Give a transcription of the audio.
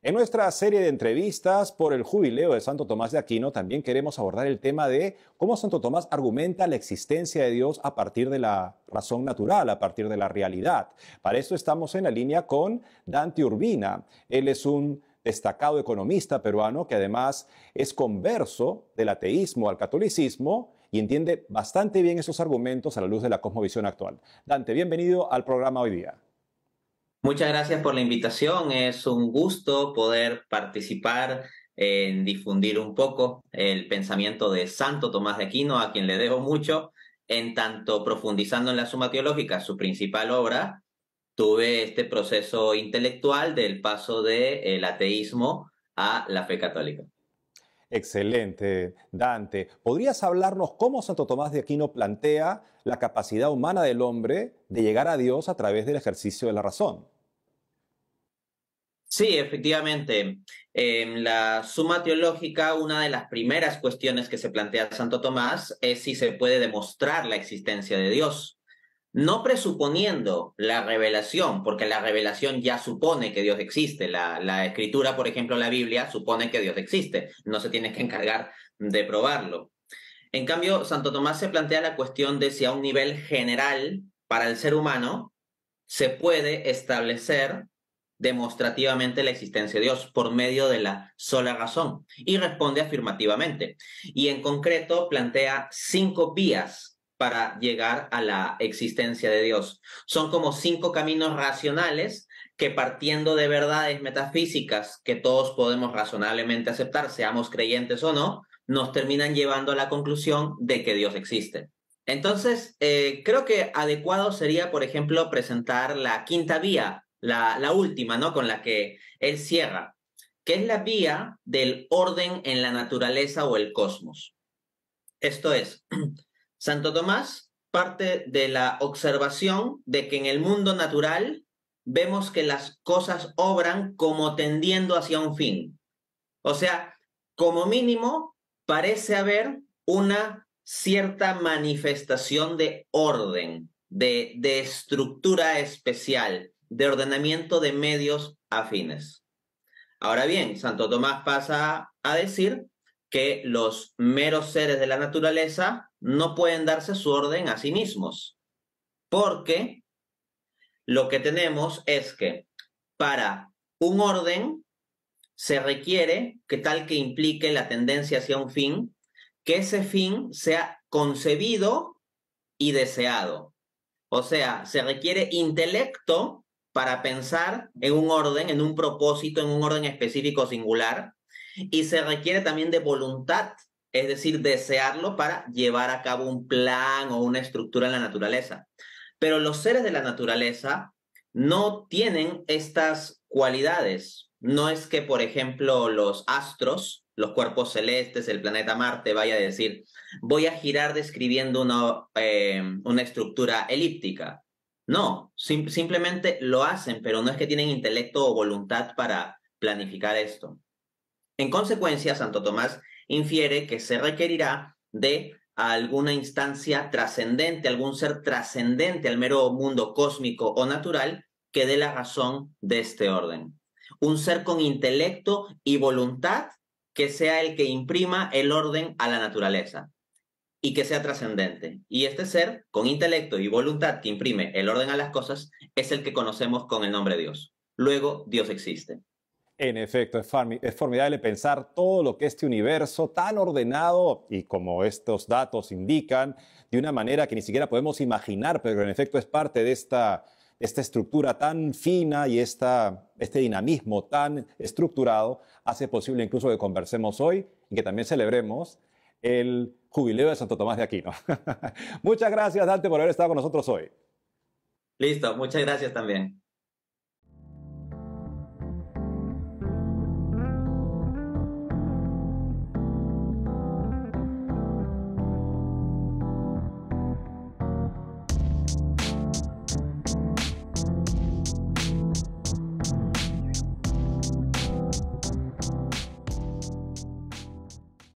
En nuestra serie de entrevistas por el jubileo de Santo Tomás de Aquino también queremos abordar el tema de cómo Santo Tomás argumenta la existencia de Dios a partir de la razón natural, a partir de la realidad. Para eso estamos en la línea con Dante Urbina. Él es un destacado economista peruano que además es converso del ateísmo al catolicismo y entiende bastante bien esos argumentos a la luz de la cosmovisión actual. Dante, bienvenido al programa hoy día. Muchas gracias por la invitación. Es un gusto poder participar en difundir un poco el pensamiento de Santo Tomás de Aquino, a quien le dejo mucho, en tanto profundizando en la suma teológica, su principal obra, tuve este proceso intelectual del paso del ateísmo a la fe católica. Excelente, Dante. ¿Podrías hablarnos cómo Santo Tomás de Aquino plantea la capacidad humana del hombre de llegar a Dios a través del ejercicio de la razón? Sí, efectivamente. En la suma teológica, una de las primeras cuestiones que se plantea Santo Tomás es si se puede demostrar la existencia de Dios no presuponiendo la revelación, porque la revelación ya supone que Dios existe. La, escritura, por ejemplo, la Biblia, supone que Dios existe. No se tiene que encargar de probarlo. En cambio, Santo Tomás se plantea la cuestión de si a un nivel general para el ser humano se puede establecer demostrativamente la existencia de Dios por medio de la sola razón y responde afirmativamente. Y en concreto plantea cinco vías para llegar a la existencia de Dios. Son como cinco caminos racionales que partiendo de verdades metafísicas que todos podemos razonablemente aceptar, seamos creyentes o no, nos terminan llevando a la conclusión de que Dios existe. Entonces, eh, creo que adecuado sería, por ejemplo, presentar la quinta vía, la, la última, ¿no? Con la que él cierra, que es la vía del orden en la naturaleza o el cosmos. Esto es, Santo Tomás parte de la observación de que en el mundo natural vemos que las cosas obran como tendiendo hacia un fin. O sea, como mínimo, parece haber una cierta manifestación de orden, de, estructura especial, de ordenamiento de medios afines. Ahora bien, Santo Tomás pasa a decir que los meros seres de la naturaleza no pueden darse su orden a sí mismos, porque lo que tenemos es que para un orden se requiere que tal que implique la tendencia hacia un fin, que ese fin sea concebido y deseado. O sea, se requiere intelecto para pensar en un orden, en un propósito, en un orden específico singular, y se requiere también de voluntad es decir, desearlo para llevar a cabo un plan o una estructura en la naturaleza. Pero los seres de la naturaleza no tienen estas cualidades. No es que, por ejemplo, los astros, los cuerpos celestes, el planeta Marte, vaya a decir, voy a girar describiendo una, eh, una estructura elíptica. No, simplemente lo hacen, pero no es que tienen intelecto o voluntad para planificar esto. En consecuencia, Santo Tomás infiere que se requerirá de alguna instancia trascendente, algún ser trascendente al mero mundo cósmico o natural que dé la razón de este orden. Un ser con intelecto y voluntad que sea el que imprima el orden a la naturaleza y que sea trascendente. Y este ser, con intelecto y voluntad que imprime el orden a las cosas, es el que conocemos con el nombre de Dios. Luego, Dios existe. En efecto, es, formidable pensar todo lo que este universo tan ordenado y como estos datos indican, de una manera que ni siquiera podemos imaginar, pero en efecto es parte de esta, esta estructura tan fina y esta, este dinamismo tan estructurado, hace posible incluso que conversemos hoy y que también celebremos el jubileo de Santo Tomás de Aquino. Muchas gracias, Dante, por haber estado con nosotros hoy. Listo, muchas gracias también.